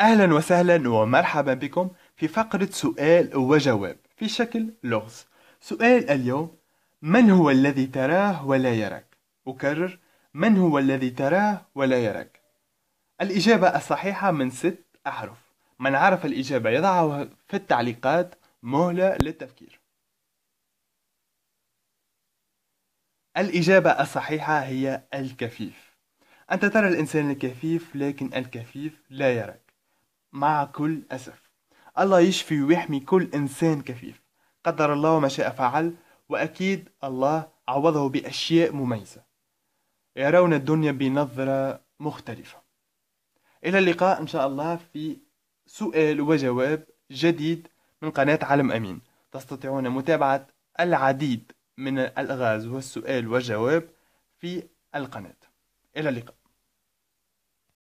أهلا وسهلا ومرحبا بكم في فقرة سؤال وجواب في شكل لغز سؤال اليوم من هو الذي تراه ولا يراك؟ أكرر من هو الذي تراه ولا يراك؟ الإجابة الصحيحة من ست أحرف من عرف الإجابة يضعها في التعليقات مهلة للتفكير الإجابة الصحيحة هي الكفيف أنت ترى الإنسان الكفيف لكن الكفيف لا يراك مع كل أسف الله يشفي ويحمي كل إنسان كفيف قدر الله ما شاء فعل وأكيد الله عوضه بأشياء مميزة يرون الدنيا بنظرة مختلفة إلى اللقاء إن شاء الله في سؤال وجواب جديد من قناة علم أمين تستطيعون متابعة العديد من الألغاز والسؤال والجواب في القناة إلى اللقاء